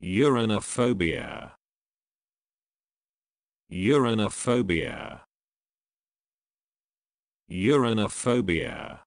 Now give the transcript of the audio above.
Uranophobia. Uranophobia. Uranophobia.